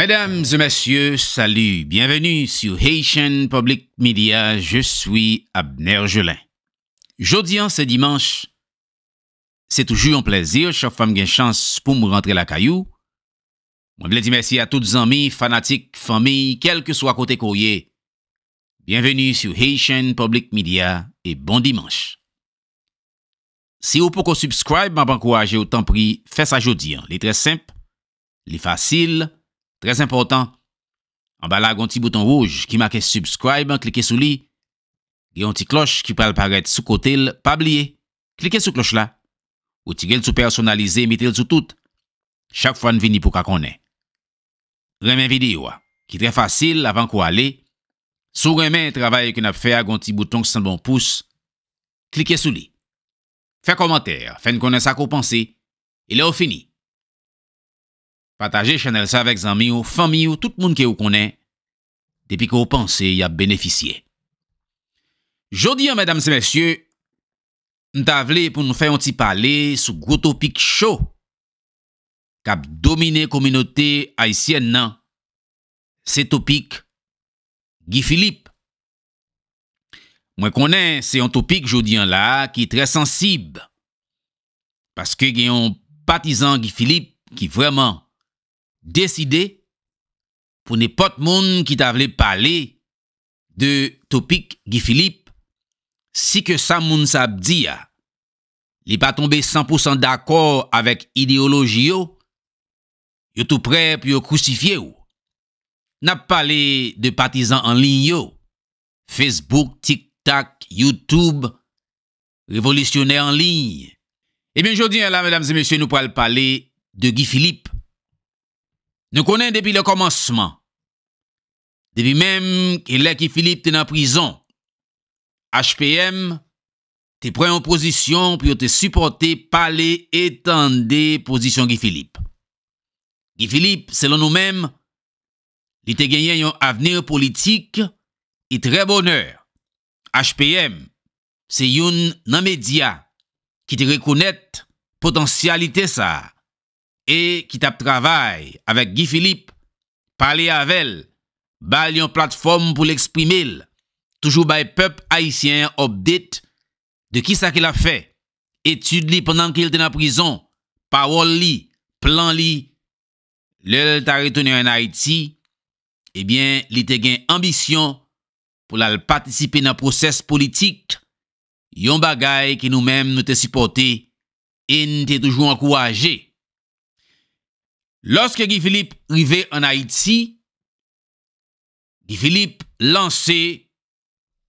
Mesdames et messieurs, salut, bienvenue sur Haitian Public Media, je suis Abner Jolin. Jeudi, hein, c'est ce dimanche, c'est toujours un plaisir, femme, a une chance pour me rentrer la caillou. Je voulais merci à à toutes amis, fanatiques, familles, quel que soit côté courrier. Bienvenue sur Haitian Public Media et bon dimanche. Si vous pouvez vous subscribe, m'a autant au ou pri, faites ça jodi hein. très simple, Très important, en bas là, un petit bouton rouge qui marque subscribe, cliquez sur lui. Il y cloche qui peut apparaître sous côté, pas oublier. Cliquez sur cloche là. Ou tirez sous personnalisé, mettez-le sous tout. Chaque fois, on vient pour qu'on hein. est. Remain vidéo, qui très facile avant qu'on aller. Sous le travail qu'on a fait, un petit bouton sans bon pouce. Cliquez sous lui. Fait commentaire, faites connaître ça qu'on pensez. Et là, au fini. Pataje chanel sa vek zanmi ou fami ou tout moun ki ou konen depi ki ou panse y ap beneficye. Jodi an, mèdames et mèsyè, n ta vle pou nou fè yon ti pale sou gro topik chou. Kap domine kominote a y sien nan, se topik, gi filip. Mwen konen se yon topik jodi an la ki tre sensib. Deside pou ne pot moun ki ta vle pale de topik Gifilip Si ke sa moun sab di ya Li pa tombe 100% d'akor avèk ideoloji yo Yo tou pre pyo kousifye yo Nap pale de patizan an li yo Facebook, TikTak, Youtube Revolisyonè an li Ebyen jodi an la, mèdames et mèsyè, nou pral pale de Gifilip Nou konen depi le komanseman, depi menm ki lè ki Filip te nan prizon, HPM te prey an posisyon pou yo te suporte pale etan de posisyon ki Filip. Ki Filip, selon nou menm, li te genyen yon avenir politik i tre boner. HPM se yon nan media ki te rekounet potansyalite sa a. e ki tap travay avèk Guy Philippe, pale avel, bal yon platform pou l'exprimil, toujou bay pep Haitien obdit, de ki sa ke la fe, etude li penan ke il ten a prizon, pa wol li, plan li, lèl ta retene an Haiti, ebyen li te gen ambisyon pou lal patisipe nan proses politik, yon bagay ki nou menm nou te sipote, e n te toujou an kouwaje, Lorsque Guy Philippe arrivait en Haïti, Guy Philippe lançait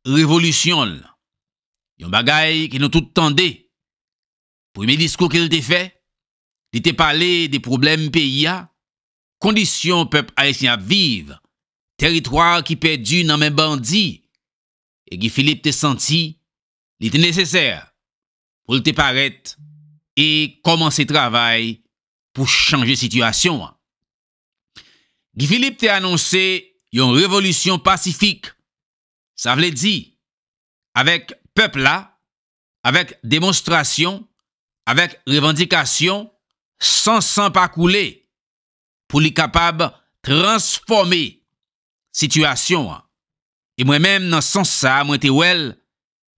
révolution. Yon bagay qui nous tout tendait. Premier discours qu'il t'a fait, il était parlé des problèmes pays, hein. conditions peuple haïtien à vivre, territoire qui perdu dans mes bandits. Et Guy Philippe t'a senti, il était nécessaire pour te paraître et commencer travail pour changer situation. Guy Philippe t'a annoncé une révolution pacifique. Ça veut dire, avec peuple là, avec démonstration, avec revendication, sans s'en pas couler, pour les capable transformer situation. Et moi-même, dans ce sens, moi, t'es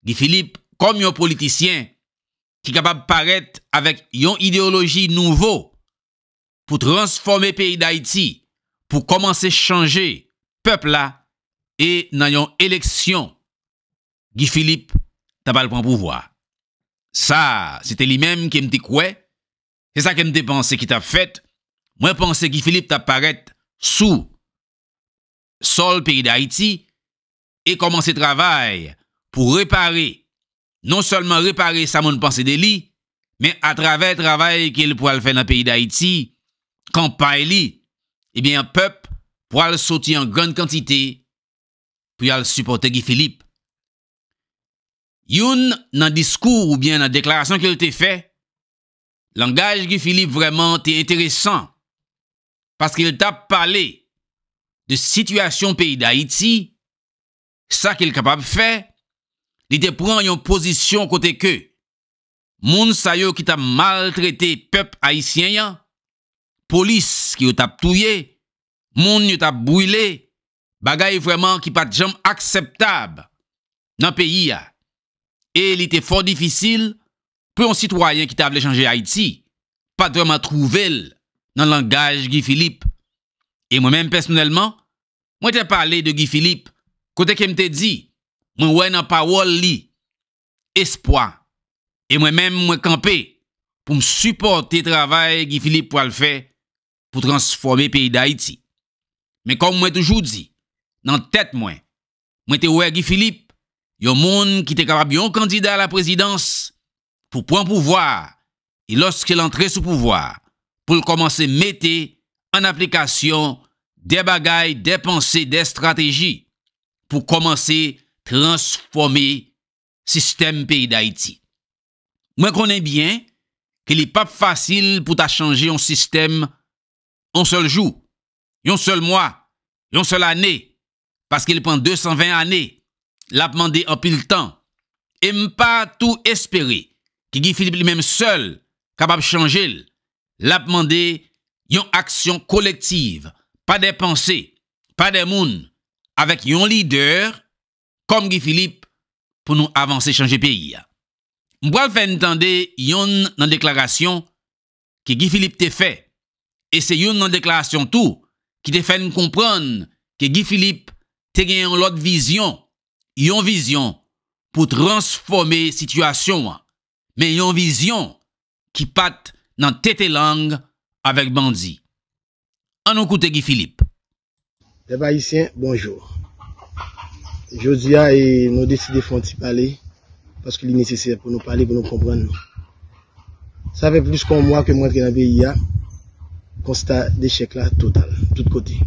Guy Philippe, comme un politicien, qui est capable paraître avec une idéologie nouveau, pour transformer le pays d'Haïti, pour commencer à changer peuple là et dans une élection, Guy Philippe n'a pas le pouvoir. Ça, c'était lui-même qui me dit quoi? C'est ça qui me pensé qui t'a fait. Moi, pensais Guy Philippe t'apparaît sous sol pays d'Haïti et commencer travail pour réparer, non seulement réparer sa mon pensée de mais à travers le travail qu'il pourra faire dans le pays d'Haïti, Kampan li, ebyen eh pep pou al soti an gran kantite pou al supporte gi Filip. Youn nan diskou ou byen nan deklarasyon ki l te fe, langaj gi Filip vreman te interesan, paske il ta pale de sitwasyon peyi da Haiti, sa ki l kapab fe, li te pran yon posisyon kote ke, moun sayo ki ta mal trete pep Haitian yan, police qui ont touillé, moun yon brûlé, bagay vraiment qui pas jam acceptable dans pays Et il était fort difficile pour un citoyen qui t'avait changé Haïti, pas vraiment trouver dans le langage Guy Philippe. Et moi-même personnellement, moi parlé de Guy Philippe, côté qui m'a dit, moi ouais une parole espoir. Et moi-même moi campé pour me supporter travail Guy Philippe pour le faire pour transformer pays d'Haïti. Mais comme moi toujours dit, dans tête moi, moi te ouais Philippe, y a monde qui t'es capable un candidat à la présidence pour prendre pouvoir et lorsqu'il entré sous pouvoir, pour commencer à mettre en application des bagailles, des pensées, des stratégies pour commencer à transformer système pays d'Haïti. Moi connais bien qu'il n'est pas facile pour ta changer un système un seul jour, un seul mois, un seul année, parce qu'il prend 220 années, l'a demandé en pile temps, et pas tout espérer, qui Guy Philippe lui-même seul, capable de changer, l'a demandé une action collective, pas des pensées, pas des monde, avec un leader, comme Guy Philippe, pour nous avancer, changer pays. pas faire entendre une déclaration que Guy Philippe t'a fait E se yon nan deklarasyon tou ki te fen kompran ke Guy Philippe te gen yon lot vizyon, yon vizyon pou transforme situasyon an, men yon vizyon ki pat nan tete lang avèk bandzi. An nou koute Guy Philippe. Deba Yissien, bonjour. Jodia e nou deside fwantip ale, paske li nesesye pou nou pale pou nou kompran nou. Sa ve plus kon mwa ke mwen gen avè yia, konstat de chèk la total, tout kote.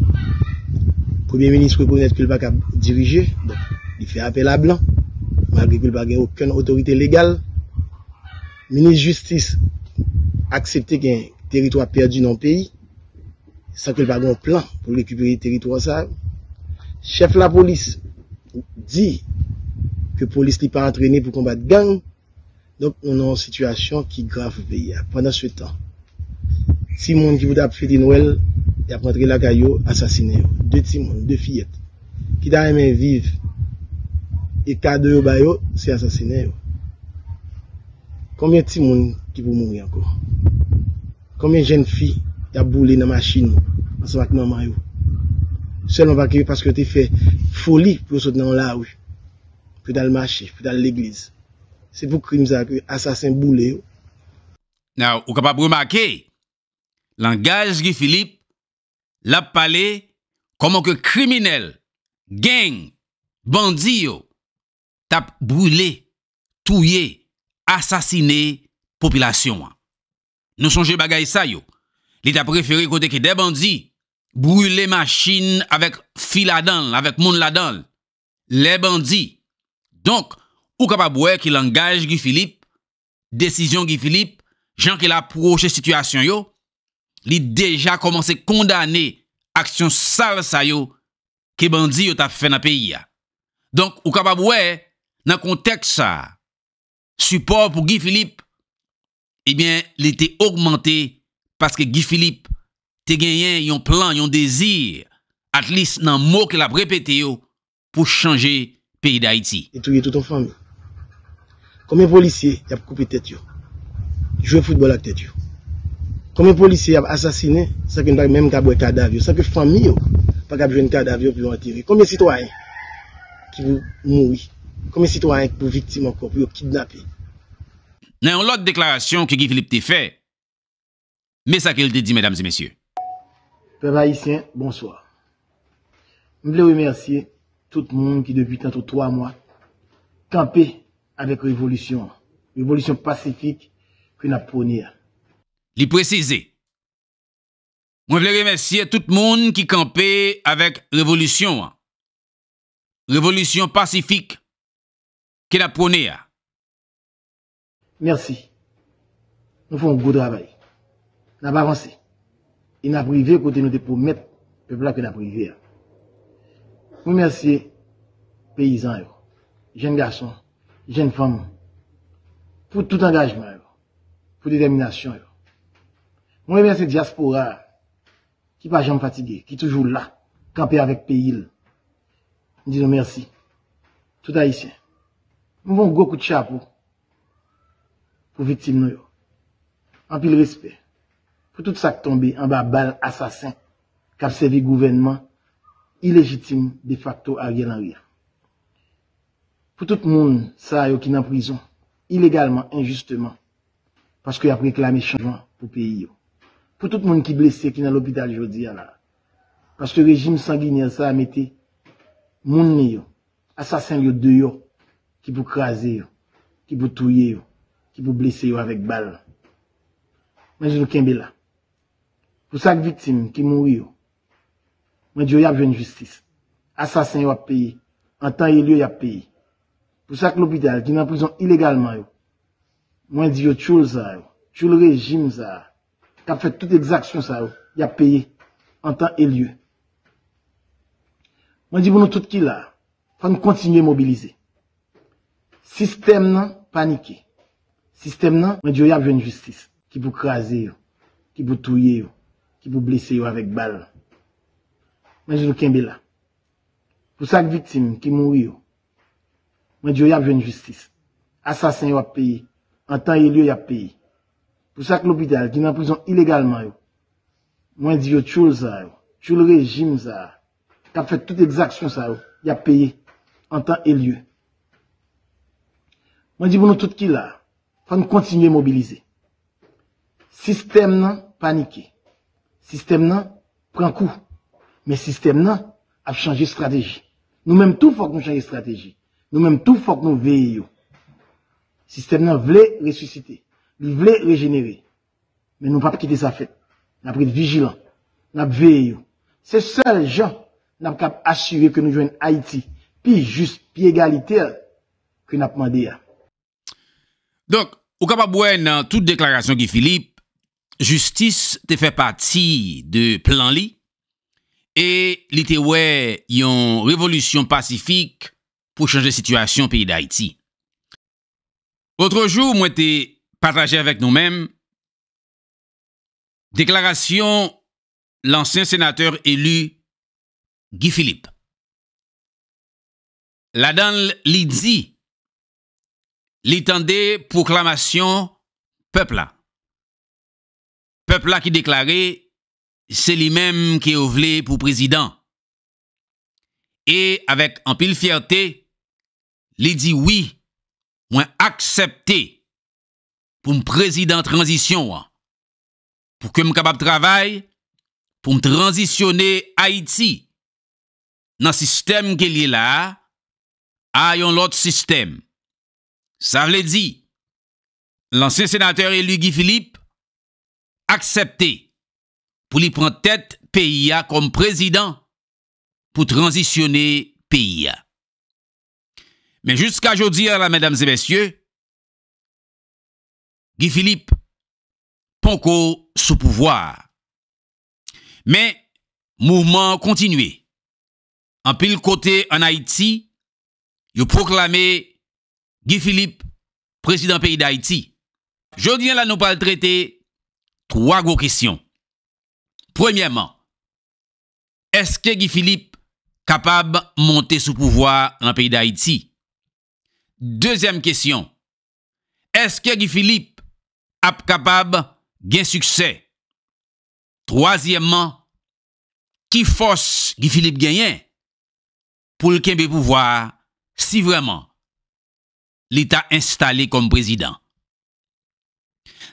Premier ministre pou venet kul baka dirije, bon, li fè apel la blan, mwen akri kul bagen ouken otorite legal. Ministre justice aksepte gen teritwa perdu nan peyi, sa kul bagen ou plan pou lèkupere teritwa sa. Chèf la polis di ke polis li pa antrene pou kombat gang, donk on an situasyon ki graf peyi. Pendan sou etan Ti moun ki vout ap feti nouel, yap rentre lakay yo, asasine yo. De ti moun, de fiyet. Ki da yemen viv, e kade yo bayo, se asasine yo. Koumyen ti moun ki pou moun yanko? Koumyen jen fi, yap boule nan maschin yo, asan ak nan mayo? Selon wakye yo, paske te fe foli, pou yon sot nan la wou. Pou dal masche, pou dal l'eglize. Se pou krim zake, asasin boule yo. Nou, wakap ap wou makye yo, Langaj Gifilip lap pale komon ke kriminel, geng, bandi yo tap brule, touye, asasine, popilasyon wa. Nou sonje bagay sa yo. Li tap preferi kote ke de bandi, brule machine avèk fil adan, avèk moun ladan, le bandi. Donk, ou kapabwe ki langaj Gifilip, desisyon Gifilip, jan ki la proche situasyon yo, li deja komanse kondane aksyon sal sa yo ke bandi yo ta fe na peyi ya. Donk, ou kapab we, nan kontek sa, support pou Guy Philippe, ebyen, li te augmente paske Guy Philippe te genyen yon plan, yon dezir atlis nan mou ke la prepe te yo pou chanje peyi da Haiti. Etouye touton fami, komem pou lisye yap koupe tet yo, jwe foutebol ak tet yo, Kome polisi ap asasine, sa ke nou pa mèm kabwe kardavyo, sa ke fami yo pa kabwe jwen kardavyo pou yon atiri. Kome sitwaen ki pou moui, kome sitwaen ki pou vitim anko pou yon kidnapi. Nè yon lot deklarasyon ki Givlip te fè, mè sa ke l te di mèdames et mèsyè. Perayisyen, bonsoir. Mwen wè wè mersye tout moun ki depi kanto 3 mwa, kampe avèk revolisyon, revolisyon pasifik ki na poni ya. Li prezize, mwen vle remersye tout moun ki kampe avèk revolutyon an, revolutyon pasifik ke la prone an. Mersi, nou foun goud rabay, na bavansi, e na privè kote nou depo met pe blak e na privè an. Mwen mersye peyizan yo, jen gason, jen famon, pou tout angajman yo, pou determinasyon yo, Moi, bien, c'est diaspora qui pas jamais fatigué, qui toujours là, campé avec pays. Disons merci. Tout haïtien. Nous avons beaucoup de chapeau pour victimes nous. En pile respect. Pour tout ça qui tombé en bas balle assassin qui a servi gouvernement illégitime de facto à Henry. Pour tout le monde, ça qui est en prison, illégalement, injustement, parce qu'il a réclamé changement pour le pays. Pou tout moun ki blese ki nan l'hopital jodi ya la. Paske rejim sanginil sa a mette, moun ni yo, asasen yo de yo, ki pou krasi yo, ki pou touye yo, ki pou blese yo avèk bal. Mwen jilou kenbe la. Pou sak vitim ki mou yo, mwen diyo yap joun justice. Asasen yo ap payi, an tan yon yo ap payi. Pou sak l'hopital ki nan prison ilégalman yo, mwen diyo choul za yo, choul rejim za yo, ka fè bon, tout exaksyon sa ou, ya peye, an tan el yu. Mwen di, pou nou tout ki la, fè nou kontinye mobilize. Sistem nan, panike. Sistem nan, mwen di, yo yap ven justice, ki pou kreaze yo, ki pou touye yo, ki pou blese yo avèk bal. Mwen di, yo kèmbe la. Pou sak vitim, ki mou yo, mwen di, yo yap ven justice. Asasin yo ap peye, an tan el yu, yap peye. Pour que l'hôpital qui est en prison illégalement, yo. dis le régime, ça. Qui a fait toute exaction, ça, Il a payé. En temps et lieu. Moi, dis pour nous tout qui là. Faut continuer à mobiliser. Système, non, paniqué. Système, non, prend coup. Mais système, non, a changé stratégie. Nous-mêmes, tout faut que nous stratégie. Nous-mêmes, tout faut que nous veillions. Système, non, voulait ressusciter. Vi vle regenere. Men nou pa pkite sa fèt. Napre vijilante. Nap vey yo. Se sel jan, nap kap asyve ke nou jwen Haiti. Pi just, pi egalite, ke nap mande ya. Donk, ou kap ap wè nan tout deklarasyon ki Filip, justis te fè pati de plan li, e li te wè yon revolusyon pasifik pou chanje situasyon piye d'Haïti. Otro jou mwen te fè partager avec nous-mêmes. Déclaration l'ancien sénateur élu Guy Philippe. La dame dit, l'étendait proclamation peuple là. Peuple là qui déclarait, c'est lui-même qui est ouvré pour président. Et avec en pile fierté, il dit oui, moins accepté pou m prezidant tranzisyon an. Pou ke m kapab travay, pou m tranzisyonè Aïti, nan sistem ke li la, a yon lot sistem. Sa vle di, lansen senater elu Guy Philippe, aksepte pou li pran tèt PIA kom prezidant pou tranzisyonè PIA. Men jousk a joudi an la, mèdames et mèsyè, Guy Philippe, Ponko sous pouvoir. Mais, mouvement continué. En pile côté en Haïti, vous proclamé Guy Philippe, président pays d'Haïti. Jodien là nous pas traiter trois gros questions. Premièrement, est-ce que Guy Philippe capable monter sous pouvoir en pays d'Haïti? Deuxième question, est-ce que Guy Philippe capable gain succès. Troisièmement, qui force Guy Philippe Gagnon pour le l pouvoir, pouvoir si vraiment l'État installé comme président.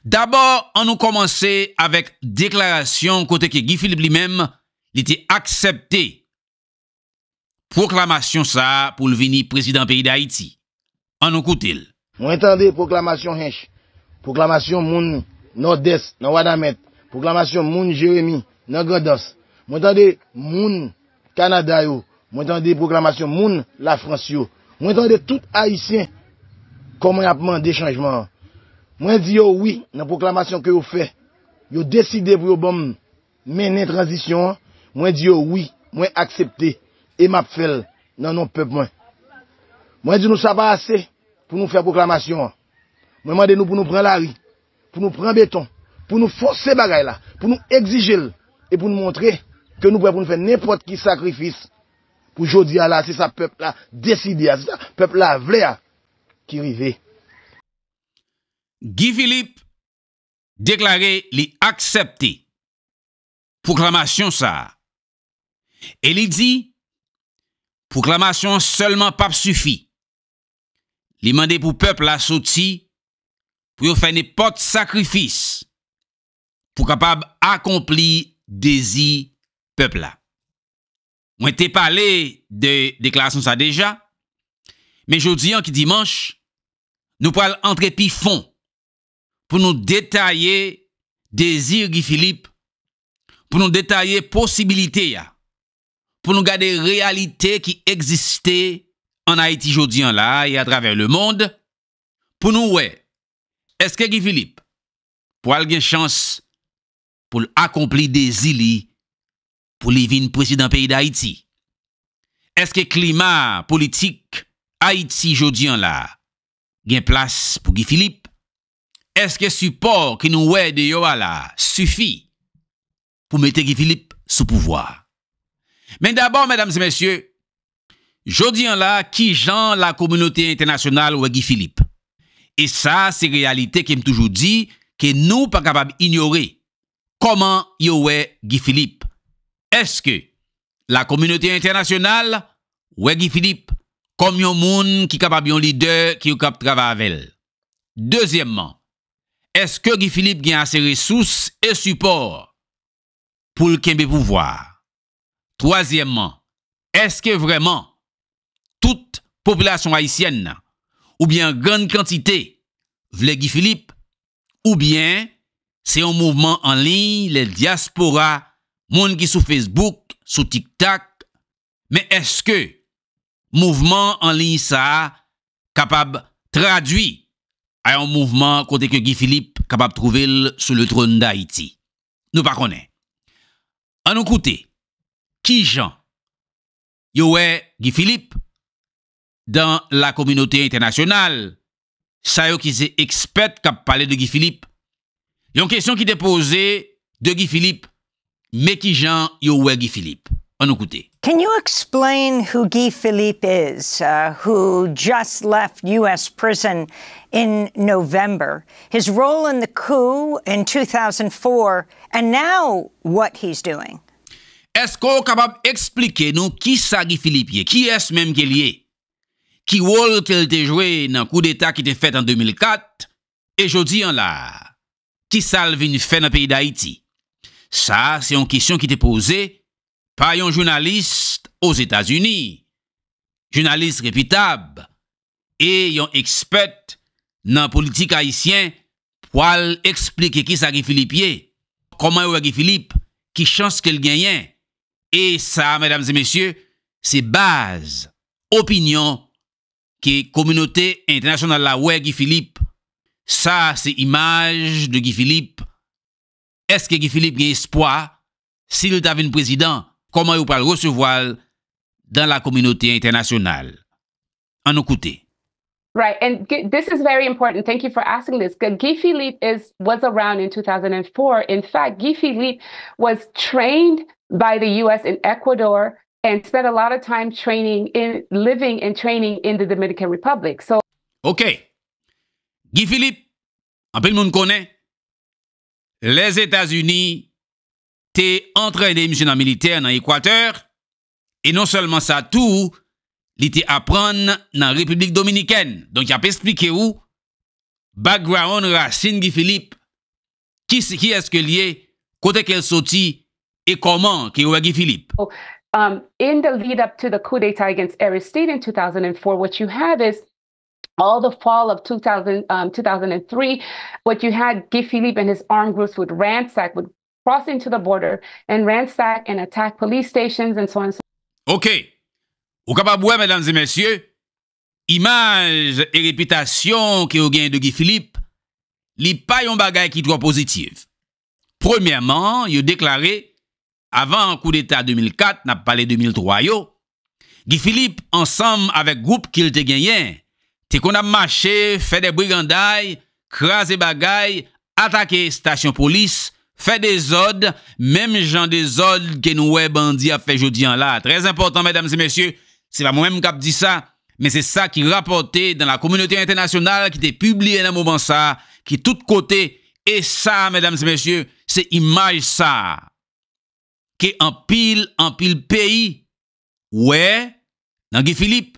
D'abord, on a commencé avec déclaration côté que Guy Philippe lui-même était accepté. Proclamation ça pour le venir président pays pays d'Haïti. On écoute-le. Vous entendez proclamation. Proklamasyon moun Nord-Est nan Wadamèd, proklamasyon moun Jérémy nan Gordos, mwen tande moun Kanada yo, mwen tande proklamasyon moun la Frans yo, mwen tande tout Aïsien kon mwen apman de chanjman. Mwen di yo wè nan proklamasyon ke yo fè, yo deside pou yo bom menen transisyon, mwen di yo wè, mwen akseptè, e map fèl nan nou pep mwen. Mwen di nou sa pa asè pou nou fè proklamasyon. Mwen mande nou pou nou pren la ri, pou nou pren beton, pou nou fos se bagay la, pou nou exijel, e pou nou montre ke nou pou nou fè nèpot ki sakrifis pou jodi a la, se sa pep la desidi a, se sa pep la vle a ki rive. Guy Philippe deklare li aksepti pouklamasyon sa. E li di pouklamasyon selman pa p'sufi. pour faire n'importe sacrifice pour capable accomplir désir peuple là. Moi t'ai parlé de déclaration ça déjà, mais aujourd'hui en qui dimanche, nous parlons entre pour nous détailler désir Guy Philippe, pour nous détailler possibilité pour nous garder réalité qui existait en Haïti aujourd'hui là et à travers le monde, pour nous ouais Eske Gifilip pou al gen chans pou l'akompli de zili pou li vi n presidant peyi da Haiti? Eske klima politik Haiti jodi an la gen plas pou Gifilip? Eske supor ki nou wè de yo al la sufi pou mette Gifilip sou pouvoar? Men d'abord, mesdames et messieurs, jodi an la ki jan la komunote internasyonal wè Gifilip? Et ça, c'est réalité qui me toujours dit que nous pas capable d'ignorer comment y Guy Philippe. Est-ce que la communauté internationale ouais Guy Philippe comme un monde qui capable un leader qui capable de travailler avec Deuxièmement, est-ce que Guy Philippe gagne assez ressources et support pour le kembe pouvoir? Troisièmement, est-ce que vraiment toute population haïtienne ou bien grande quantité, vle Guy Philippe, ou bien c'est un mouvement en ligne, les diasporas, monde qui sous Facebook, sous TikTok, mais est-ce que mouvement en ligne ça capable traduit à un mouvement côté que Guy Philippe capable de trouver sur le trône d'Haïti? Nous pas connaît. En nous qui Jean? Yo Guy Philippe dans la communauté internationale. Ça yo qui est expert qui parlé de Guy Philippe. Il une question qui est posée de Guy Philippe, mais qui Jean yo ouais Guy Philippe. On écoute. Can you explain who Guy Philippe is, uh, who just left U.S. prison in November, his role in the coup in 2004, and now what he's doing? Est-ce qu'on est capable d'expliquer nous qui ça Guy Philippe est? Qui est-ce même qu'il est? qui rôle qu'elle était joué dans coup d'État qui été fait en 2004, et je dis en là, qui salve une fait dans le pays d'Haïti? Ça, c'est une question qui est posée par un journaliste aux États-Unis, journaliste réputable, et un expert dans la politique haïtienne pour expliquer qui s'agit Philippe, comment il Philippe, qui chance qu'elle gagne. Et ça, mesdames et messieurs, c'est base, opinion, que communauté internationale la est Guy Philippe. Ça, c'est l'image de Guy Philippe. Est-ce que Guy Philippe a espoir s'il un président? Comment il peut recevoir dans la communauté internationale? En écouter Right, and this is very important. Thank you for asking this. Guy Philippe is was around in 2004. In fact, Guy Philippe was trained by the U.S. in Ecuador and spent a lot of time training in living and training in the Dominican Republic. So OK. Guy Philippe, en plus, monde connaît les États-Unis t'es entraîné dans militaire dans Équateur et non seulement ça tout, il était apprendre dans République Dominicaine. Donc il a expliqué où background racine Guy Philippe qui qui est-ce que lié côté qu'elle sorti et comment qui est Guy Philippe. Oh, um, in the lead up to the coup d'etat against Aristide in 2004, what you had is all the fall of 2000, um, 2003, what you had Guy Philippe and his armed groups would ransack, would cross into the border and ransack and attack police stations and so on. And so OK. Ou kapab wè, mesdames et messieurs, imaj et réputation ki yo gen de Guy Philippe, li pa yon bagay ki tro pozitiv. Premièrement, yo déclaré. avant coup d'État 2004, n'a pas les 2003 yo, Guy Philippe, ensemble avec groupe qu'il te gagné, t'es qu'on a marché, fait des brigandailles, crasé bagaille, attaqué station police, fait des ordres, même gens des ordres que nous bandits a fait jeudi en là. Très important, mesdames et messieurs, c'est pas moi-même qui a dit ça, mais c'est ça qui rapportait dans la communauté internationale qui était publié dans le moment ça, qui tout côté, et ça, mesdames et messieurs, c'est image ça. Qui en pile, en pile pays. Ouais, dans Philippe.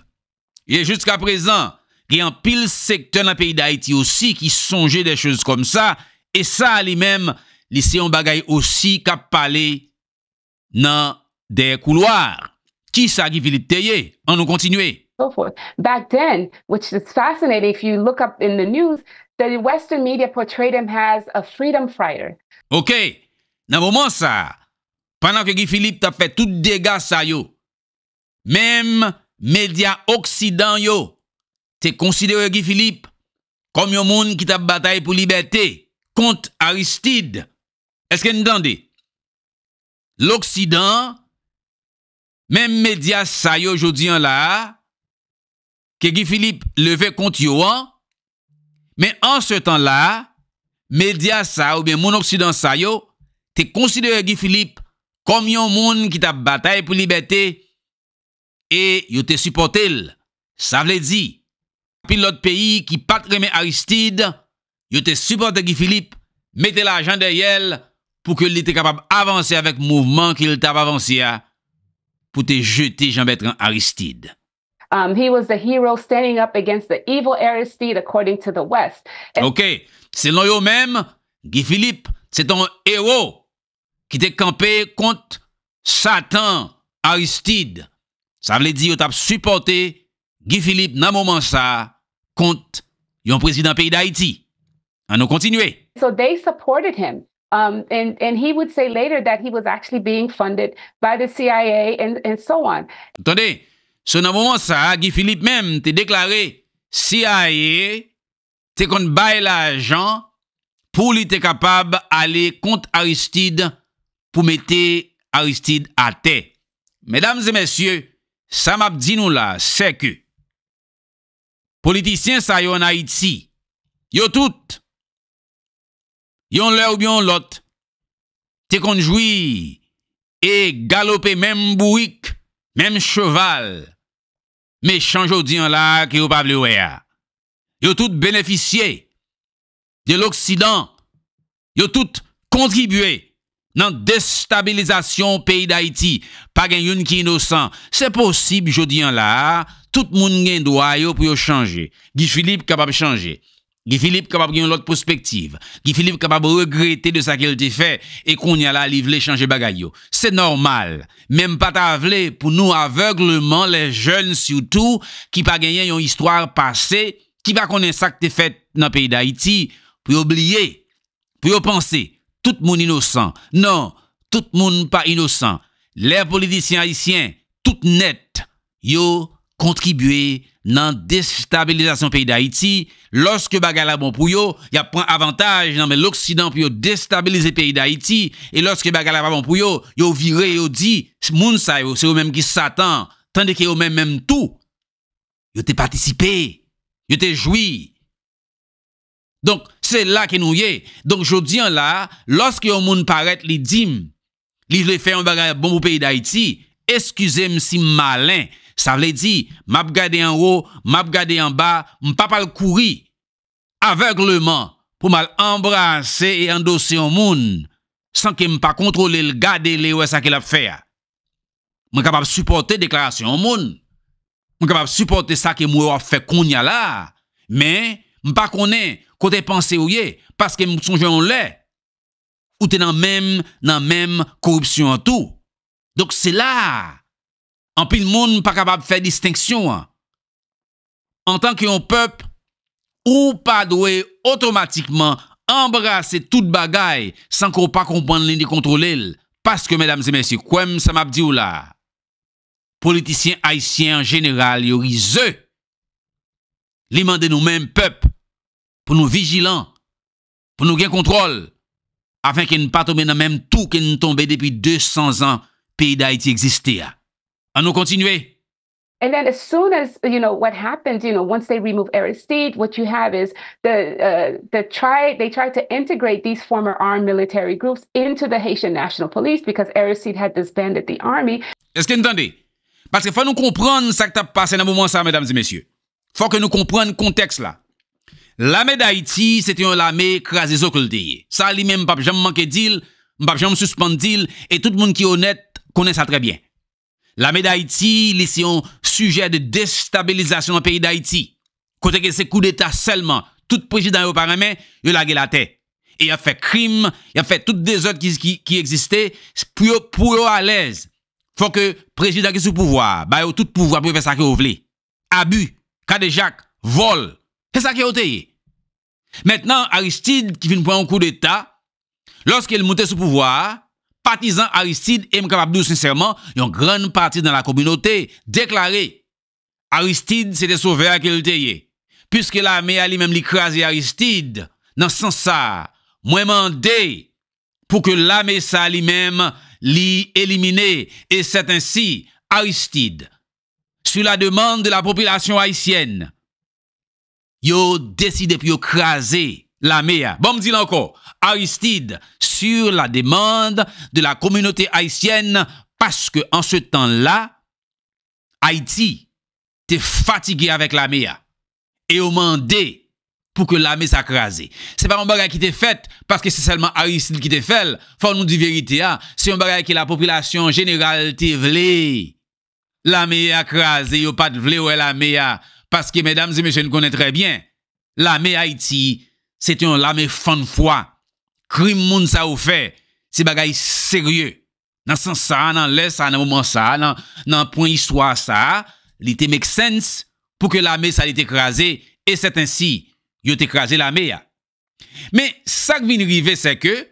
Et jusqu'à présent, il y a un pile secteur dans le pays d'Haïti aussi qui songeait des choses comme ça. Et ça, lui-même, c'est un bagaille aussi qui a parlé dans des couloirs. Qui ça qui Philippe Théier? On nous continue. so forth. Back then, which is fascinating if you look up in the news, the Western media portrayed him as a freedom fighter. Okay. Nan moment sa, pendant que Guy Philippe t'a fait tout dégâts ça yo. Même média occident yo, t'es considéré Guy Philippe comme un monde qui t'a bataille pour liberté contre Aristide. Est-ce que vous entendez? L'Occident, même médias ça yo aujourd'hui là, que Guy Philippe levé contre yo, hein. mais en ce temps là, média ça ou bien mon Occident ça yo, t'es considéré Guy Philippe comme yon moun ki tap batay pou liberté et yote supportel, sa vle di. Pil pays pays ki pat reme Aristide, te supporte Guy Philippe, mette la de yel pou ke li te kapab avec avec mouvement ki li tap avanse ya pou te jeter Jean-Bertrand Aristide. Um, he was the hero standing up against the evil Aristide according to the West. Okay, ok, selon yo même Guy Philippe, c'est ton héros qui était campé contre Satan Aristide. Ça veut dire que supporté Guy Philippe dans moment ça contre un président pays d'Haïti. On nous continuer. So they supported him. Um, and, and he would say later that he was actually being funded by the CIA and, and so on. Attendez, ce moment ça, Guy Philippe même te déclaré CIA te qu'on bail l'argent pour lui être capable aller contre Aristide pour mettre Aristide à terre. Mesdames et messieurs, ça m'a dit nous là, c'est que politiciens ça en Haïti, yo tout, yon l'un ou bien l'autre, te konjoui et galoper même bouic, même cheval, mais change en là qui ou pas Yo tout bénéficié de l'Occident, yo tout contribué dans déstabilisation pays d'Haïti. Pas de qui est innocent. C'est possible, je dis en là, tout le monde gagne droit pour changer. Guy Philippe capable de changer. Guy Philippe est capable d'avoir une autre perspective. Guy Philippe capable de regretter de ce qu'il a fait et qu'on y a là, il veut changer C'est normal. Même pas t'avlé pour nous aveuglement, les jeunes surtout, qui pas gagné une histoire passée, qui pas connaître ça que t'es fait dans le pays d'Haïti, pour oublier, pour penser tout monde innocent. Non, tout monde pas innocent. Les politiciens haïtiens, tout net, yo politiciens nan déstabilisation pays d'Haïti. Lorsque lorsque bagala bon pou yo, a prend avantage nan pris l'Occident pou yo pays pays Et lorsque lorsque bagala bon pou yo, yo vire yo di, moun sa yo, c'est eux même qui satan, Tandis que yo même tout. tout. Yo te participé, yo te joui. Donk, se la ke nou ye. Donk, jodi an la, loske yon moun paret li dim, li li fe yon bagay bon pou peyi da iti, eskuse msi malen. Sa vle di, m ap gade an ou, m ap gade an ba, m pa pal kouri, avegleman, pou mal embrase e endose yon moun, san ke m pa kontrole l gade le ou e sa ke la fe. M kapap suporte deklarasyon moun. M kapap suporte sa ke m ou e waf fe koun ya la. Men, m pa konen, côté pensée ou parce que son on l'est ou t'es dans même dans même corruption en tout donc c'est là en pile monde pas capable faire distinction hein. en tant que on peuple ou pas doit automatiquement embrasser toute bagaille sans qu'on pas comprendre ni contrôler parce que mesdames et messieurs quoi ça m'a dit ou là politiciens haïtiens en général yo rizeux de nous-mêmes peuple pour nous vigilants, pour nous gagner contrôle, afin qu'ils ne pas tomber dans même tout qu'ils ne tombé depuis 200 ans pays d'Haïti existait. Hein. À nous continuer. And then, as soon as you know what happens, you know, once they remove Aristide, what you have is the uh, the try they try to integrate these former armed military groups into the Haitian National Police because Aristide had disbanded the army. Est-ce que vous entendez? Parce que faut nous comprendre ce qui t'a passé dans le moment ça, mesdames et messieurs. Faut que nous comprenions le contexte là. Lame d'Haïti, se te yon lame krasi zokl te ye. Sa li men m pap jom manke dil, m pap jom suspande dil, e tout moun ki honet kone sa tre bien. Lame d'Haïti, li se yon suje de destabilizasyon an peyi d'Haïti. Kote ke se kou d'Etat selman, tout prejidan yo parame, yo lage la te. E yon fe krim, yon fe tout dezot ki eksiste, pou yo a lez. Fon ke prejidan ki sou pouvoar, ba yo tout pouvoar pou yo fesak yo vle. Abu, kadejak, vol. C'est ça qui est Maintenant, Aristide, qui vient prendre un coup d'État, lorsqu'il montait sous pouvoir, partisan Aristide, et capable de sincèrement, une grande partie dans la communauté déclaré Aristide, c'était sauveur qu'il était. Puisque l'armée a lui-même l'écrasé Aristide, dans ce sens là moi pour que l'armée ça lui-même l'ait éliminé. Et c'est ainsi, Aristide, sur la demande de la population haïtienne, yo décidé de craser la MEA. Bon, me dis encore, Aristide, sur la demande de la communauté haïtienne, parce que en ce temps-là, Haïti était fatigué avec la MEA. et au demandé pour que l'armée s'accrase. C'est pas un bagage qui était fait parce que c'est seulement Aristide qui était fait. Faut nous dire vérité, hein. C'est un bagage qui la population générale te vle. L'armée Ils yo pas de vle ou l'armée parce que, mesdames et messieurs, nous connais très bien, l'armée Haïti, c'est une armée fan Crime moun ça ou fait, c'est bagaille sérieux. Dans sens ça, dans l'est ça, dans moment ça, dans, le point histoire ça, il make sense pour que l'armée ça l'était écrasée et c'est ainsi, a écrasé l'armée. Mais ça qui vient arriver, c'est que,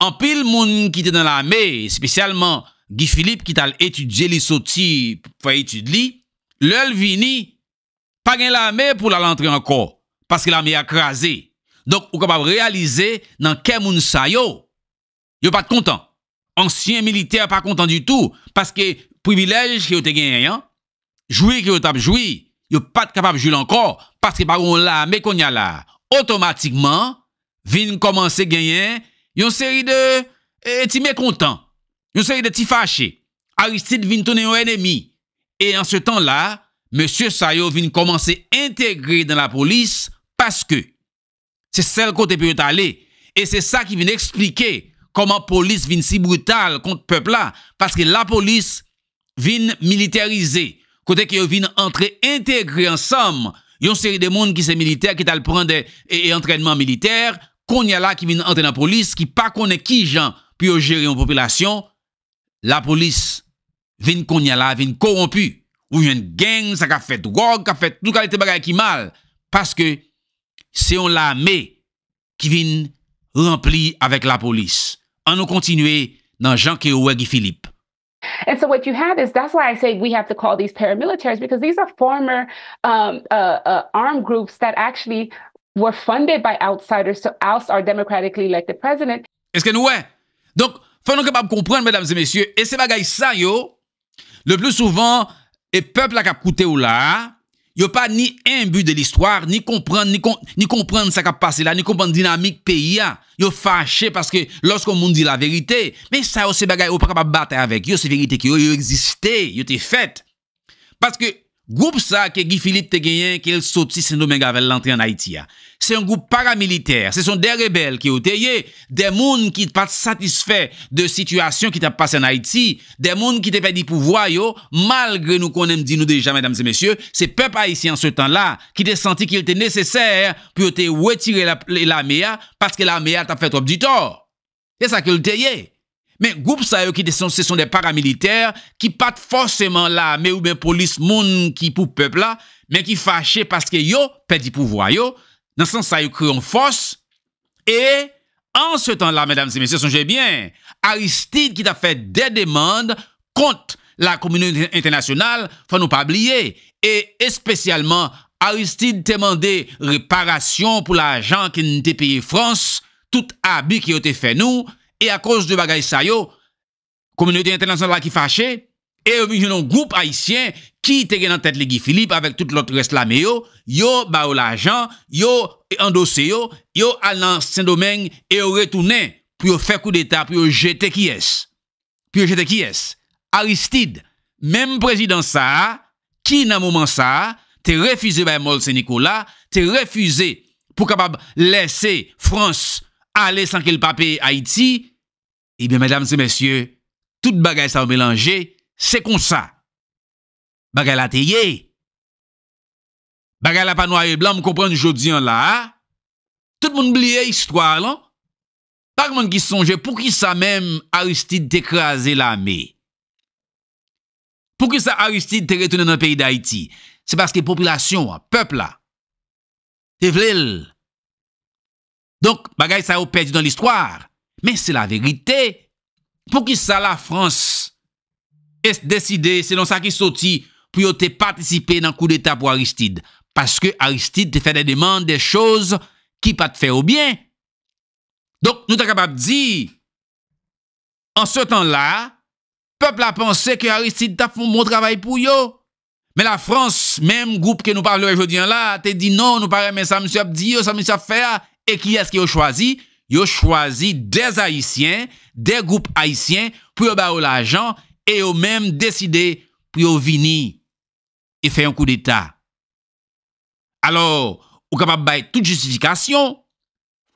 en pile moun qui était dans l'armée, spécialement Guy Philippe qui t'a étudié les sorties pour étudier, l'œil vini, pas gen l'armée pour la rentrer encore parce que l'armée a crasé. Donc ou capable réaliser dans quel moun ça yo. Yo pas content. Ancien militaire pas content du tout parce que privilège qui ont te gagné hein. Jouer qui ont t'a joué, yo pas capable jouer encore parce que par on l'armée qu'on y a là. Automatiquement vin commencer gagner une série de eh, petits mécontents, une série de petits fâchés. Aristide vin tourner un ennemi et en ce temps-là Monsieur Sayo vient commencer à intégrer dans la police parce que c'est celle côté peut aller. Et c'est ça qui vient expliquer comment la police vient si brutale contre le peuple là. Parce que la police vient militariser. Côté qui vient entrer intégrer ensemble. Il y a une série de monde qui sont militaire qui ont prendre et entraînements militaire Qu'on y a là qui vient entrer dans la police, qui pas connaît qui gens puis gérer une population. La police vient qu'on y a là, vient corrompue. Ou yon gen, sa ka fet wog, ka fet tout kalite bagay ki mal, paske se yon la me ki vin rempli avèk la polis. An nou kontinwe nan janke ou wègi Filip. And so what you have is, that's why I say we have to call these paramilitaries because these are former um, uh, uh, armed groups that actually were funded by outsiders to oust our democratically elected president. Eske nou wè? Donk, fèn nou kep ap komprende, mesdames et messieurs, eske bagay sa yo, le plus souvan E peop la kap koute ou la, yo pa ni imbu de l'histoire, ni kompren, ni kompren sa kap pase la, ni kompren dinamik peyi ya. Yo fache, paske loskou moun di la verite, men sa yo se bagay, yo pa kap batay avek, yo se verite ki yo, yo existé, yo te fète. Paske, Groupe ça que Guy Philippe te gagné, qu'il sorti Saint-Domingue avec l'entrée en Haïti. Hein. C'est un groupe paramilitaire. Ce sont des rebelles qui ont été, des mondes qui pas satisfaits de situation qui t'a passé en Haïti, des mondes qui ont perdu pouvoir, yo, malgré nous qu'on aime dire nous déjà, mesdames et messieurs, c'est peuple haïtien en ce temps-là, qui t'a senti qu'il était nécessaire pour retirer la, hein, parce que la t'a fait trop du tort. C'est ça que le mais groupe ça qui sont des paramilitaires qui partent forcément là mais ou bien police moun qui pour peuple là mais qui fâché parce que yo perdit pouvoir yo dans sens ça créé en force et en ce temps-là mesdames et messieurs songez bien Aristide qui a fait des demandes contre la communauté internationale faut nous pas oublier et spécialement Aristide t'a demandé réparation pour l'argent qui n'était payé France tout habit qui a été fait nous et à cause de bagay sa yo, communauté internationale qui fâchée, et euh, un groupe haïtien qui te gen en tête Guy Philippe avec tout l'autre reste la yo, yo ba l'argent, yo endossé yo, yo allant Saint-Domingue et yo retourné pour faire coup d'état, pour jeter qui est. Pour jeter qui est. Aristide, même président ça, qui dans moment ça, te refusé ba Mol Saint-Nicolas, te refusé pour capable laisser France aller sans qu'elle pape Haïti, eh bien, mesdames et messieurs, tout bagaille ça ou mélanger, comme ça. ça. Bagay la Bagaille Bagay la noir blanc. Vous comprenez comprenez que là. an là. Tout monde bliye histwa lan. qui moun ki sonje, pour ki sa même Aristide te l'armée. la mè. ça qui Aristide te dans le pays d'Haïti. C'est parce que population, peuple, là, Te vlel. Donc, bagaille ça a perdu dans l'histoire. Mais c'est la vérité. Pour qui ça la France est c'est selon ça qui sorti, pour y participer dans le coup d'État pour Aristide. Parce que Aristide te fait des demandes, des choses qui pas te fait au bien. Donc, nous sommes capables de dire, en ce temps-là, peuple a pensé que Aristide t'a fait mon travail pour yo. Mais la France, même groupe que nous parlons aujourd'hui là, t'a dit non, nous parlons, mais ça, m'a dit, ça, m'a et qui est-ce qui a choisi? yo choisi des Haïtiens, des groupes Haïtiens pour yo ba l'argent et yo même décidé pour yo venir et faire un coup d'État. Alors, ou capable bailler toute justification,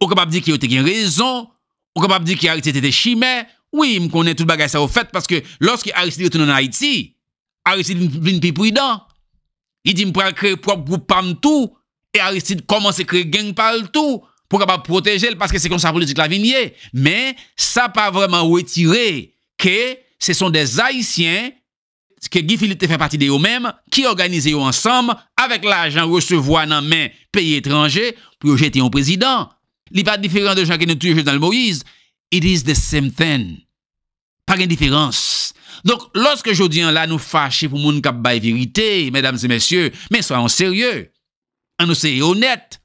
ou capable dire qu'il y a raison, ou capable dire qu'il était été chimère. Oui, me connaît tout bagage ça au fait parce que lorsque Aristide retourne en Haïti, Aristide vient plus prudent. Il dit me pour créer propre groupe pam tout et Aristide commence à créer gang par tout pour capable protéger parce que c'est comme ça politique la vignée. Mais ça pas vraiment retiré que ce sont des Haïtiens que Guy Philippe fait partie de eux-mêmes qui organisent ensemble avec l'argent recevoir dans main pays étrangers pour jeter un président. Il pas différent de gens qui nous tuent dans le Moïse. It is the same thing. Pas de différence. Donc, lorsque je dis là, nous fâchons pour a kap la vérité, mesdames et messieurs, mais soyons sérieux. nous honnête.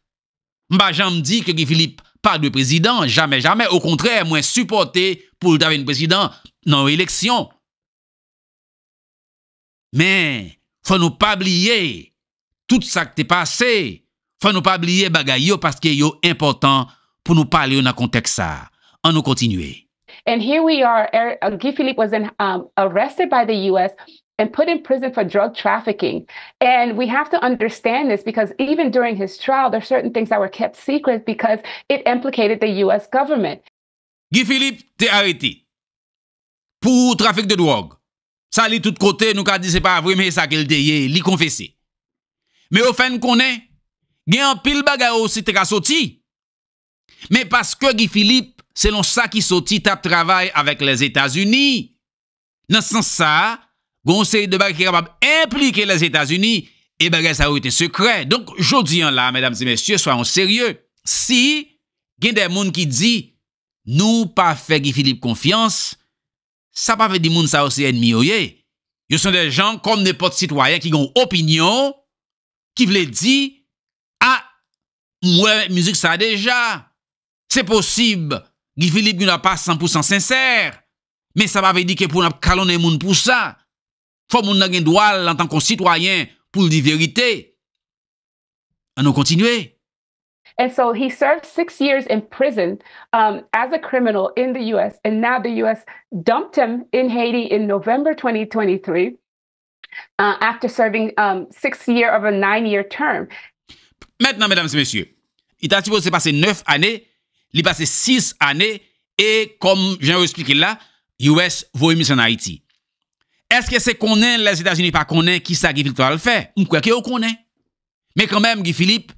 Mba dis di que Guy Philippe pas de président, jamais, jamais. Au contraire, moi supporté pour le un président dans l'élection. Mais, faut nous pas oublier tout ça qui est passé. Faut nous pas oublier choses parce que yo important pour nous parler dans le contexte ça. On nous continue. And here we are, uh, Guy Philippe was um, arrested by the US. and put in prison for drug trafficking. And we have to understand this because even during his trial, there are certain things that were kept secret because it implicated the US government. Guy Philippe, t'es arrêté pour trafic de drogue. Ça li tout côté, nous ka dit c'est pas vrai mais ça qu'elle teye, li confessé. Mais au fin gen un pile bagay aussi te ka sorti. Mais parce que Guy Philippe, selon ça qui sorti tap travail avec les États-Unis. Dans ce sens ça, Conseil de bac qui est capable d'impliquer les États-Unis, et bien, ça a été secret. Donc, je dis là, mesdames et messieurs, soyons sérieux. Si, il y a des gens qui disent, nous pas fait Guy Philippe confiance, ça pas fait des gens ça aussi ennemi, Il oh, Ce sont des gens comme n'importe citoyen qui ont opinion, qui veulent dire, ah, ouais, musique ça déjà. C'est possible. Guy Philippe n'a pas 100% sincère. Mais ça va veut dire que pour nous calonner monde pour ça. Faut moun nan gen droit en tant que citoyen pour dire vérité. On nous continuer. And so he served six years in prison um, as a criminal in the US. And now the US dumped him in Haiti in November 2023 uh, after serving um, six years of a nine year term. Maintenant, mesdames et messieurs, il a supposé passer neuf années, il a passé six années, et comme je viens de expliquer là, US voit mis en Haïti. Eske se konen les Etats-Unis pa konen ki sa gifil to al fè? Un kweke yo konen. Me kwa mèm gifilip,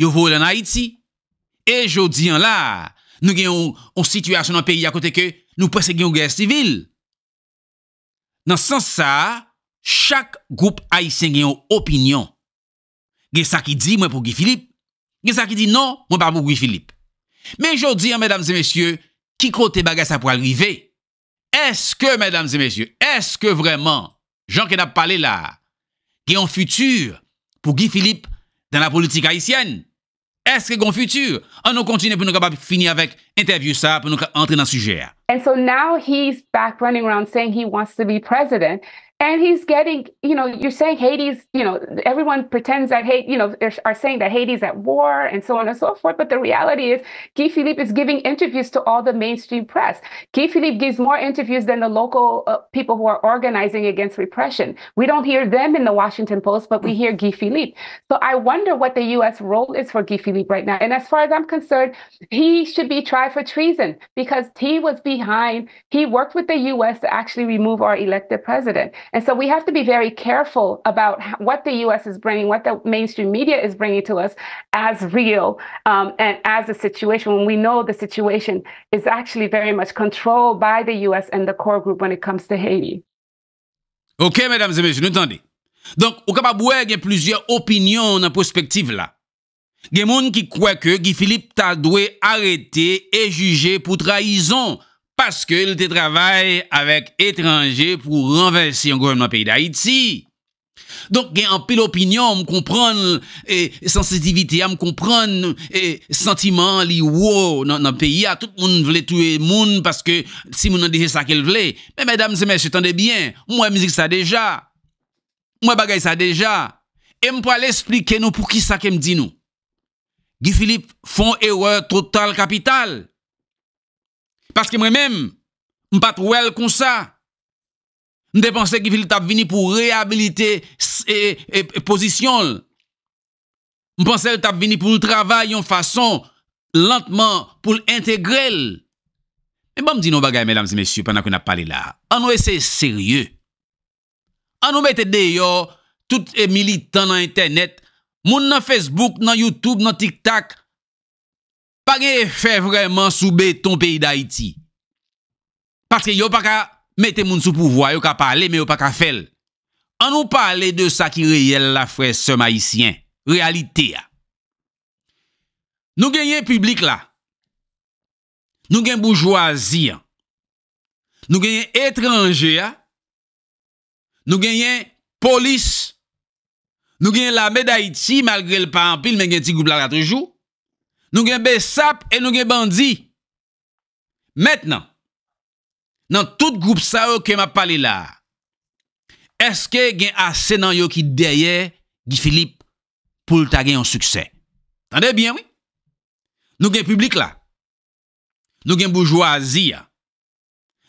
yo vòl en Haiti. E jodi an la, nou gen yon situasyon an peyi akote ke nou presen gen yon gare sivil. Nan sans sa, chak goup aisyen gen yon opinyon. Gen sa ki di, mwen pou gifilip. Gen sa ki di, non, mwen pa pou gifilip. Me jodi an, mèdames et messieurs, ki kote baga sa pou alrive? Est-ce que, mesdames et messieurs, est-ce que vraiment, Jean qui a parlé là, qui un futur pour Guy Philippe dans la politique haïtienne? Est-ce qu'il y a un futur? Ah, On continue pour nous capables finir avec interview ça, pour nous entrer dans le sujet. And so now he's back running around saying he wants to be president. and he's getting you know you're saying haiti's you know everyone pretends that hate you know are saying that haiti's at war and so on and so forth but the reality is guy philippe is giving interviews to all the mainstream press guy philippe gives more interviews than the local uh, people who are organizing against repression we don't hear them in the washington post but we hear guy philippe so i wonder what the us role is for guy philippe right now and as far as i'm concerned he should be tried for treason because he was behind he worked with the us to actually remove our elected president and so we have to be very careful about what the US is bringing, what the mainstream media is bringing to us as real um, and as a situation when we know the situation is actually very much controlled by the US and the core group when it comes to Haiti. OK, mesdames et messieurs, nous entendez. Donc, au cas où il y a plusieurs opinions dans perspective là. Il y a des gens qui croit que Guy Philippe t'a dû arrêter et juger pour trahison. parce que travaille avec étrangers pour renverser un gouvernement pays d'Haïti. Donc, il y a un peu l'opinion, me comprendre, et sensibilité, me comprendre, et sentiment, li, wow, dans le pays, tout le monde voulait tuer le monde parce que si on a dit ça qu'elle voulait. Mais mesdames et messieurs, attendez bien, moi, musique ça déjà. Moi, bagaille ça déjà. Et me pas l'expliquer nous pour qui ça qu'elle me dit nous. Guy Philippe font erreur totale capitale. Paske mre men, m pat wèl kon sa. M dey panse ki fil tap vini pou reabilite e, e, e, posisyon l. M panse l tap vini pou l travay yon fason lentman pou l entegrel. E ban m di nou bagay, mesdames et messieurs, panak ou na pali la. An wè se serye. An wè te dey yo, tout emili tan nan internet, moun nan Facebook, nan Youtube, nan TikTak, Pa gen fè vreman soube ton peyi d'Haïti. Patre yo pa ka mette moun sou pouvoa, yo ka pale, me yo pa ka fel. An nou pale de sa ki reyel la fwè se maïsien. Realite ya. Nou gen yen publik la. Nou gen boujouaziyan. Nou gen yen etranje ya. Nou gen yen polis. Nou gen yen la me d'Haïti malgre l'pampil men gen ti goup la katrejou. nous avons Bessap et nous avons Bandi. Maintenant, dans tout groupe ça que m'a parlé là, est-ce que y a assez dans yo qui derrière Guy Philippe pour ta un succès? Tendez bien, oui? Nous avons public là. Nous avons bourgeoisie. Hein.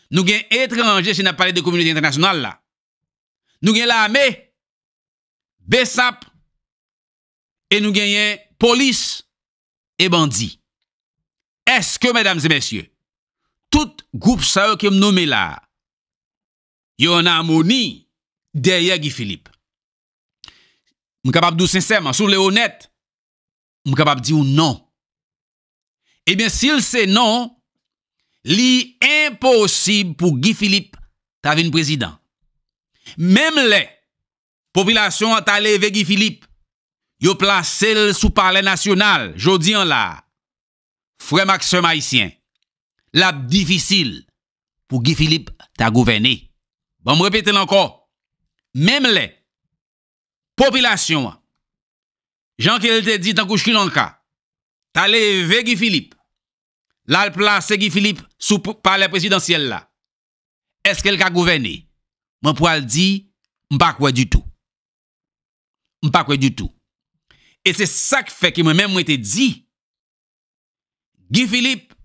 Nous avons étrangers si nous parlé de communauté internationale là. Nous avons l'armée, BESAP, et nous avons police. E ban di, eske mèdames et mèsyè, tout goup sa e ke m nomé la, yo nan mouni derye Gifilip. M kapap dou sinseman, sou le honet, m kapap di ou non. E eh ben sil se non, li imposib pou Gifilip ta ven prezident. Mem le, popilasyon a talè ve Gifilip, yo place le sou parle national jodi en la, Frère Maxime Haïtien, la difficile pour Guy Philippe ta gouverné. Bon me encore. Même Même populations, le, population. qui dit te dit tan kouch lanka, ta leve Guy Philippe, la l Guy Philippe sou parle présidentiel la, Est-ce qu'elle ka gouverne? M'en dire, le di, pas quoi du tout. Pas quoi du tout. E se sak fe ki mwen men mwen te di, Gifilip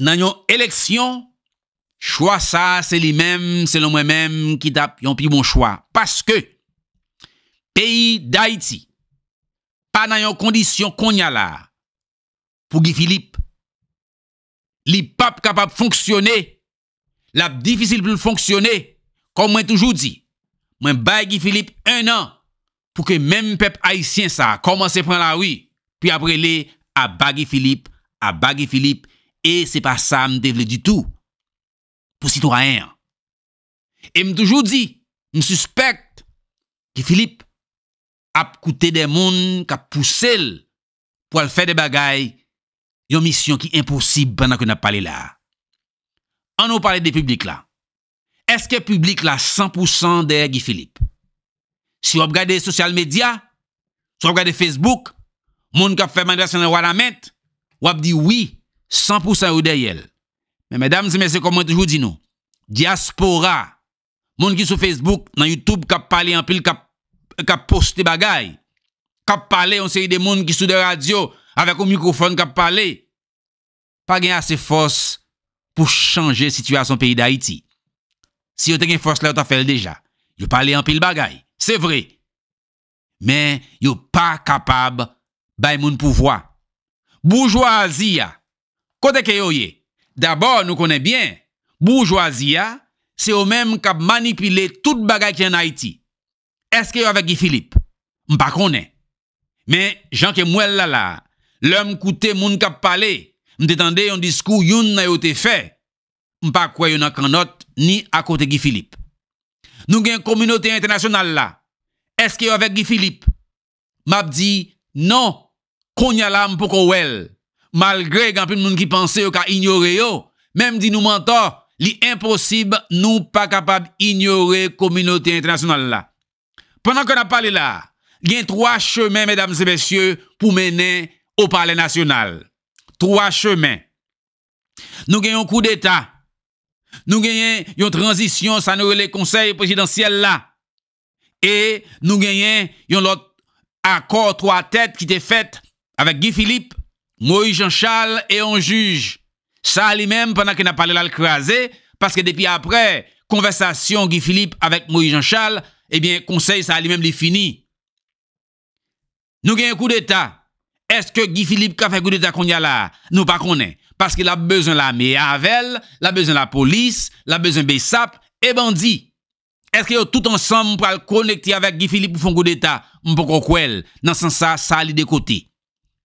nan yon eleksyon, chwa sa se li men, se loun mwen men ki tap yon pi mwen chwa. Paske, peyi d'Haïti, pa nan yon kondisyon konya la, pou Gifilip, li pap kapap fonksyonè, lap difisil pou fonksyonè, kon mwen toujou di, mwen bay Gifilip un an, pou ke menm pep haisyen sa, koman se pren la ouy, wi. pi apre le, a bagi Filip, a bagi Filip, e se pa sa m devle di tou, pou si tou rayen. E m toujou di, m suspect, ki Filip, ap koute de moun, kap pouse l, pou al fè de bagay, yon misyon ki imposib banakoun ap pale la. An nou pale de publik la, eske publik la 100% de gifilip? Si vous regardez les social media, si vous regardez Facebook, gens qui ont fait manipulation dans la mettre, vous dit oui, 100% ou derrière. Mais mesdames et messieurs, comme moi toujours dit nous, diaspora, moun qui sur Facebook, dans YouTube, qui a parlé en pile, qui a posté bagay, qui a parlé, on série de moun qui sur la radio, avec un microphone qui a parlé, pas assez assez force pour changer la situation pays d'Haïti. Si vous avez force là, vous avez fait déjà. Vous parlez en pile bagay. Se vre, men yo pa kapab bay moun pouvoa. Boujwa Azia, kote ke yo ye? Dabor nou konen bien, boujwa Azia se yo men mwen kap manipile tout bagay ki en Haiti. Eske yo avek Gifilip? Mpa konen. Men, jan ke mwen lala, lèm koute moun kap pale, mdetande yon diskou yon na yote fe. Mpa kwe yon akranot ni akote Gifilip. Nous avons une communauté internationale là. Est-ce que avec Guy Philippe? M'a dit non. Konya l'âme pour qu'on Malgré que de monde qui pensait qu'on ignorer même dit nous mentons, li impossible nous pas capable ignorer communauté internationale là. Pendant qu'on a parlé là, il y a trois chemins mesdames et messieurs pour mener au palais national. Trois chemins. Nous avons un coup d'état nous gagnons une transition, ça nous les conseils présidentiels là. Et nous gagnons un accord trois têtes qui était fait avec Guy Philippe, Moïse Jean-Charles et un juge. Ça lui-même, pendant qu'il a parlé là, le crasé, parce que depuis après, conversation Guy Philippe avec Moïse Jean-Charles, eh bien, conseil, ça lui-même, il fini. Nous gagnons un coup d'État. Est-ce que Guy Philippe a fait coup d'État qu'on y a là? Nous pas parce qu'il a besoin de la Méavel, il a besoin de la police, il a besoin de BESAP et Bandit. Est-ce que tout ensemble pour le connecter avec Guy Philippe pour faire d'État Je Dans ce sens, ça, ça de côté.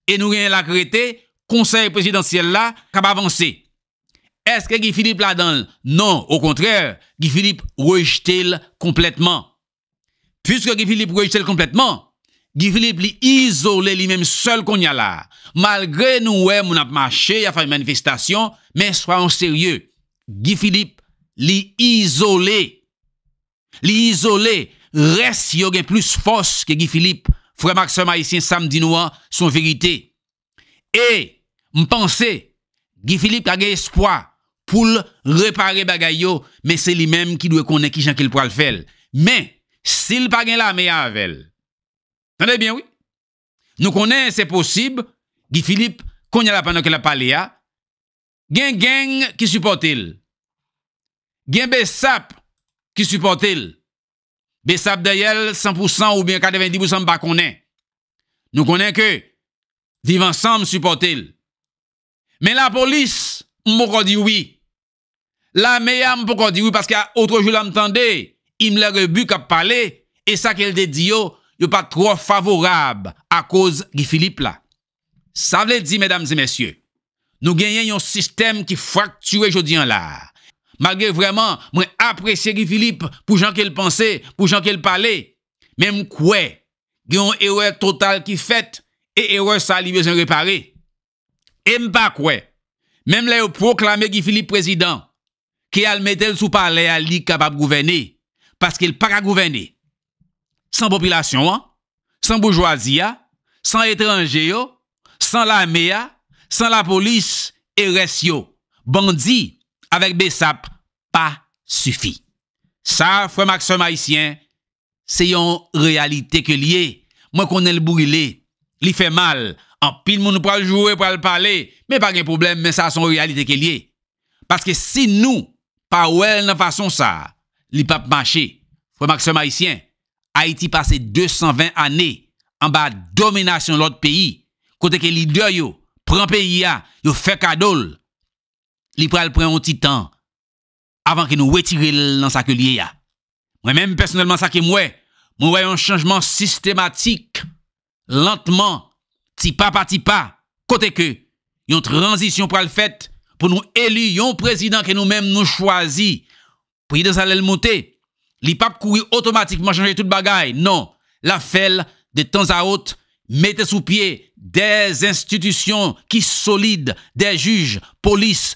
Et nous avons la le conseil présidentiel là, qui avancé. Est-ce que Guy Philippe l'a dans Non, au contraire, Guy Philippe rejeté complètement. Puisque Guy Philippe rejeté complètement, Gifilip li izole li menm sol kon nyalar. Malgre nou wè moun ap mache ya fay manifestasyon, men swa an seryè. Gifilip li izole. Li izole res yò gen plus fos ke Gifilip fwè maksè maïsien samdi nou an son verite. E mpansè, Gifilip agè eskwa pou l repare bagay yo, men se li menm ki dwe konè ki jan kil pral fèl. Men, sil pa gen la mey avèl, Tendez bien, oui. Nous connaissons, c'est possible, Guy Philippe, qu'on y a la pendant y a parlé, hein. gen gang qui supporte il. Gen Bessap qui supporte il. Bessap d'ailleurs 100% ou bien 90% pas connaît. Nous connaissons que vivre ensemble supporte il. Mais la police, m'a dit oui. La meilleure m'a dit oui parce qu'autre jour l'entendait, il me l'a rebu qu'a parlé et ça qu'elle dit yo, n'est pas trop favorable à cause Guy Philippe là. Ça veut dire, mesdames et messieurs, nous gagnons un système qui fracture aujourd'hui en là. Malgré vraiment, moi apprécier Guy Philippe pour gens qu'il pensait, pour gens qu'il parlait. Même quoi, il y erreur totale qui fait et erreur ça li besoin réparer. Et pas quoi, même là, proclamé Guy Philippe président, qui a le mettre sous parler à lui capable gouverner, parce qu'il pas gouverner sans population, hein. sans bourgeoisie, hein. sans étrangers, sans l'armée, hein. sans la police et reste. Bandit avec BESAP, pas suffit. Ça, frère Maxime Haïtien, c'est une réalité que lié. Moi, qu'on est le brûlé, il fait mal. En pile, nous pas jouer, pour le parler. Mais pas de problème, mais ça, c'est une réalité que lié. Parce que si nous, pas ne dans façon ça, il pas marcher. Frère Maxime Haïtien, Haïti passé 220 années en bas domination l'autre pays. Côté que leader yo prend pays a, yo fait cadeau. Li pral prend un petit temps avant que nous retirer dans sa que Moi même personnellement ça qui moi, un changement systématique lentement, petit pas par petit pas, côté que une transition le fait pour nous élu, un président que nous-mêmes nous, choisi. Pour y dans monter Li pap automatiquement automatiquement changer tout bagay. Non, la fel de temps à autre, mettez sous pied des institutions qui solides, des juges, pour commencer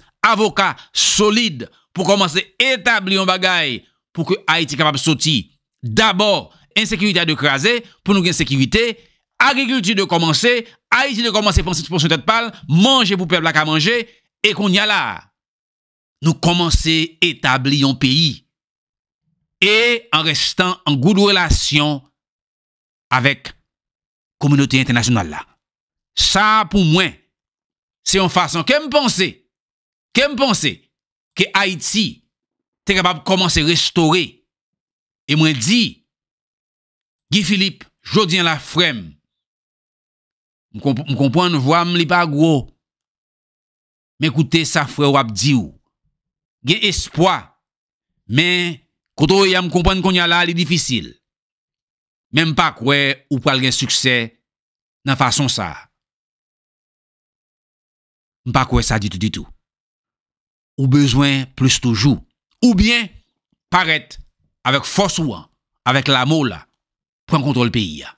solides établir commencer établir pour bagay pour soit capable de sortir. D'abord, insécurité à décraser pour nous gagner sécurité. Agriculture de commencer, Haïti de commencer pour pou son manger pal, Manger pour peuple la Et qu'on y a là. Nous commençons à établir un pays et en restant en goût relation avec communauté internationale là. Ça, pour moi, c'est une façon que Qu'est-ce que me penser que Haïti est capable de commencer à restaurer. Et moi, dit, Guy Philippe, la Frem. je comprends, je vois, je pas gros. Mais écoutez, ça, frère, ou dit, il espoir. Mais quand Koto ya comprendre qu'on y a la li difficile. Même pa kwe ou pral gen succès, nan fason sa. M pa du tout. du tout. Ou besoin plus toujou. Ou bien, paraître avec force, ou avec avèk la mou la, pren kontrol peyi ya.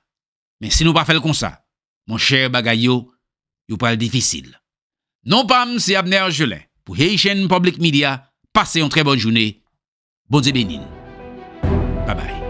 Men si nou pa fel kon sa, mon cher Bagayo, yo, yo difficile. Non pas M. Abner Jolin, pour Haitian Public Media, passez une très bonne journée. Bonne zébénine. Bye bye.